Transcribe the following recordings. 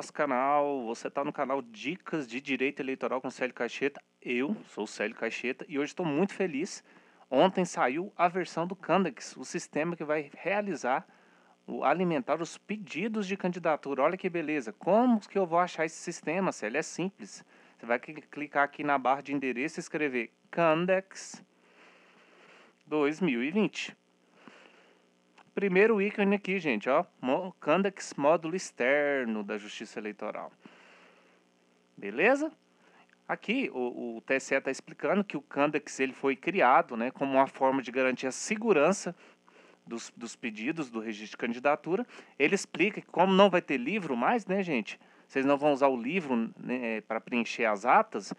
nosso canal, você está no canal Dicas de Direito Eleitoral com Célio Caixeta. Eu sou o Célio Caixeta e hoje estou muito feliz. Ontem saiu a versão do Candex, o sistema que vai realizar, o, alimentar os pedidos de candidatura. Olha que beleza! Como que eu vou achar esse sistema, Célio? É simples. Você vai clicar aqui na barra de endereço e escrever Candex 2020. Primeiro ícone aqui, gente, ó, candex módulo externo da Justiça Eleitoral. Beleza? Aqui o, o TSE está explicando que o candex ele foi criado né, como uma forma de garantir a segurança dos, dos pedidos do registro de candidatura. Ele explica que como não vai ter livro mais, né, gente? Vocês não vão usar o livro né, para preencher as atas.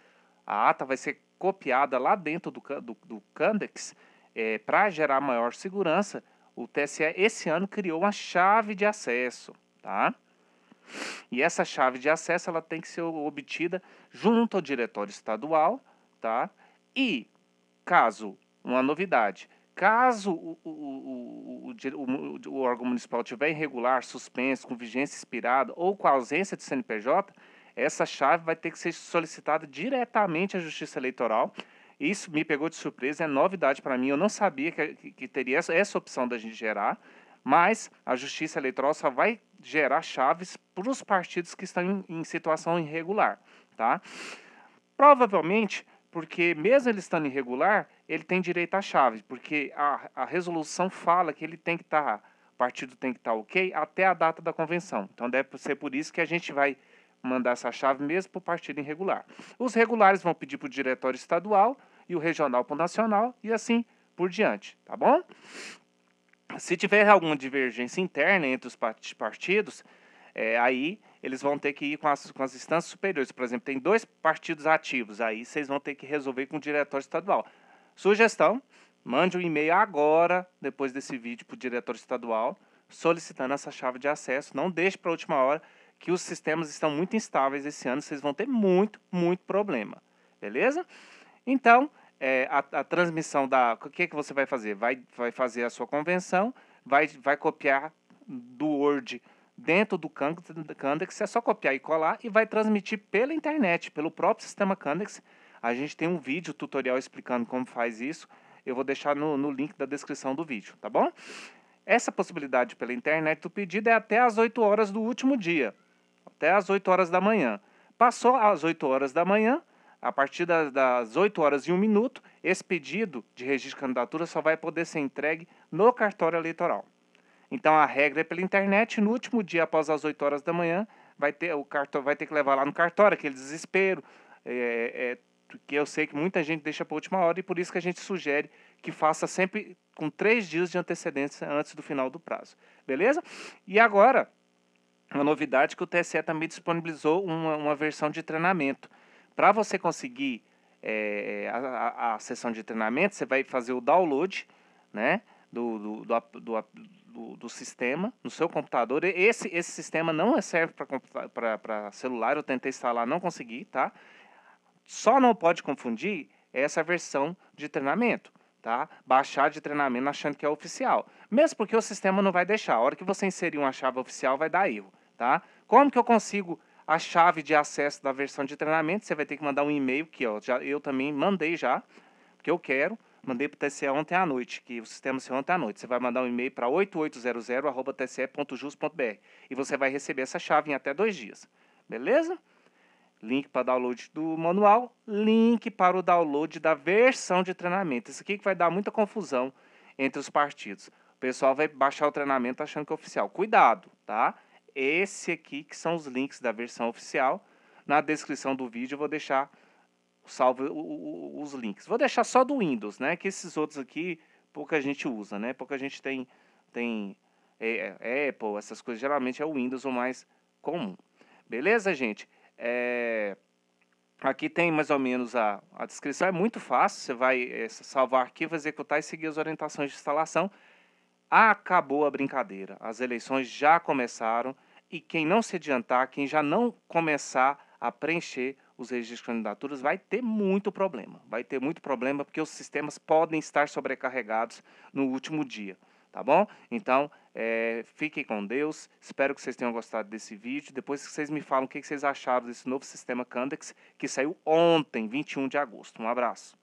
A ata vai ser copiada lá dentro do, do, do Candex é, eh, para gerar maior segurança o TSE esse ano criou uma chave de acesso, tá? E essa chave de acesso ela tem que ser obtida junto ao diretório estadual, tá? E caso uma novidade, caso o, o, o, o, órgão municipal tiver irregular, suspenso, com vigência expirada ou com ausência de CNPJ, essa chave vai ter que ser solicitada diretamente à Justiça Eleitoral isso me pegou de surpresa, é novidade para mim. Eu não sabia que, que teria essa, essa opção da gente gerar, mas a justiça eleitoral só vai gerar chaves para os partidos que estão em, em situação irregular. Tá? Provavelmente, porque mesmo ele estando irregular, ele tem direito à chave, porque a, a resolução fala que ele tem que estar, tá, o partido tem que estar tá ok até a data da convenção. Então deve ser por isso que a gente vai mandar essa chave mesmo para o partido irregular. Os regulares vão pedir para o diretório estadual e o regional para o nacional e assim por diante, tá bom? Se tiver alguma divergência interna entre os partidos, é, aí eles vão ter que ir com as, com as instâncias superiores. Por exemplo, tem dois partidos ativos, aí vocês vão ter que resolver com o diretório estadual. Sugestão: mande um e-mail agora, depois desse vídeo, para o diretório estadual, solicitando essa chave de acesso. Não deixe para a última hora que os sistemas estão muito instáveis esse ano, vocês vão ter muito, muito problema, beleza? Então, é, a, a, transmissão da. O que, é que você vai fazer? Vai, vai fazer a sua convenção, vai, vai copiar do Word dentro do Candex, é só copiar e colar e vai transmitir pela internet, pelo próprio sistema Candex. A gente tem um vídeo tutorial explicando como faz isso. Eu vou deixar no, no link da descrição do vídeo, tá bom? Essa possibilidade pela internet do pedido é até as 8 horas do último dia até às 8 horas da manhã. Passou às 8 horas da manhã, a partir das 8 horas e 1 minuto, esse pedido de registro de candidatura só vai poder ser entregue no cartório eleitoral. Então a regra é pela internet, no último dia após as 8 horas da manhã, vai ter, o cartório, vai ter que levar lá no cartório aquele desespero, é, é, que eu sei que muita gente deixa para a última hora e por isso que a gente sugere que faça sempre com três dias de antecedência antes do final do prazo. Beleza? E agora, uma novidade que o TSE também disponibilizou uma, uma versão de treinamento. Para você conseguir é, a, a, a, sessão de treinamento, você vai fazer o download né, do, do, do, do, do sistema no seu computador. Esse, esse sistema não serve é para celular, eu tentei instalar, não consegui, tá? Só não pode confundir essa versão de treinamento tá? Baixar de treinamento achando que é oficial. Mesmo porque o sistema não vai deixar. A hora que você inserir uma chave oficial, vai dar erro. Tá? Como que eu consigo a chave de acesso da versão de treinamento? Você vai ter que mandar um e-mail, que ó, já, eu também mandei já, porque eu quero. Mandei para o TCE ontem à noite, que o sistema se ontem à noite. Você vai mandar um e-mail para 8800.tce.jus.br e você vai receber essa chave em até dois dias. Beleza? Link para download do manual, link para o download da versão de treinamento. Isso aqui que vai dar muita confusão entre os partidos. O pessoal vai baixar o treinamento achando que é oficial. Cuidado, tá? esse aqui, que são os links da versão oficial. Na descrição do vídeo eu vou deixar salvo os links. Vou deixar só do Windows, né? Que esses outros aqui pouca gente usa, né? Pouca gente tem, tem é, é, é, Apple, essas coisas. Geralmente é o Windows o mais comum. Beleza, gente? É... Aqui tem mais ou menos a, a descrição. É muito fácil. Você vai é, salvar arquivo, executar e seguir as orientações de instalação acabou a brincadeira. As eleições já começaram e quem não se adiantar, quem já não começar a preencher os registros de candidaturas, vai ter muito problema. Vai ter muito problema porque os sistemas podem estar sobrecarregados no último dia, tá bom? Então, é, fiquem com Deus. Espero que vocês tenham gostado desse vídeo. Depois que vocês me falam o que vocês acharam desse novo sistema Candex, que saiu ontem, 21 de agosto. Um abraço.